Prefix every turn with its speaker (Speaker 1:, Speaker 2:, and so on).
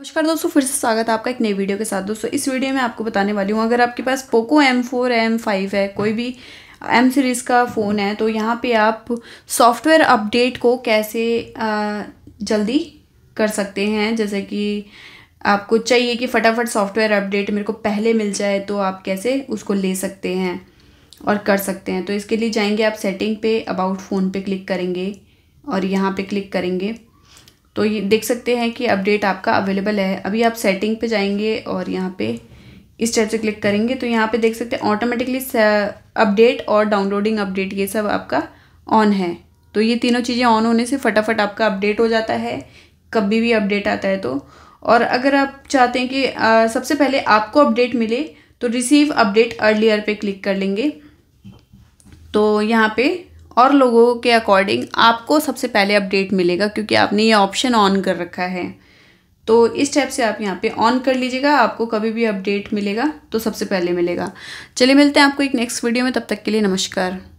Speaker 1: नमस्कार दोस्तों फिर से स्वागत है आपका एक नई वीडियो के साथ दोस्तों इस वीडियो में आपको बताने वाली हूँ अगर आपके पास Poco M four M five है कोई भी एम सीरीज़ का फ़ोन है तो यहाँ पे आप सॉफ्टवेयर अपडेट को कैसे जल्दी कर सकते हैं जैसे कि आपको चाहिए कि फटाफट सॉफ्टवेयर अपडेट मेरे को पहले मिल जाए तो आप कैसे उसको ले सकते हैं और कर सकते हैं तो इसके लिए जाएंगे आप सेटिंग पे अबाउट फ़ोन पे क्लिक करेंगे और यहाँ पे क्लिक करेंगे तो ये देख सकते हैं कि अपडेट आपका अवेलेबल है अभी आप सेटिंग पे जाएंगे और यहाँ पे इस टाइप से क्लिक करेंगे तो यहाँ पे देख सकते हैं ऑटोमेटिकली अपडेट और डाउनलोडिंग अपडेट ये सब आपका ऑन है तो ये तीनों चीज़ें ऑन होने से फटाफट आपका अपडेट हो जाता है कभी भी अपडेट आता है तो और अगर आप चाहते हैं कि आ, सबसे पहले आपको अपडेट मिले तो रिसीव अपडेट अर्लियर पे क्लिक कर लेंगे तो यहाँ पे और लोगों के अकॉर्डिंग आपको सबसे पहले अपडेट मिलेगा क्योंकि आपने ये ऑप्शन ऑन कर रखा है तो इस टाइप से आप यहाँ पे ऑन कर लीजिएगा आपको कभी भी अपडेट मिलेगा तो सबसे पहले मिलेगा चलिए मिलते हैं आपको एक नेक्स्ट वीडियो में तब तक के लिए नमस्कार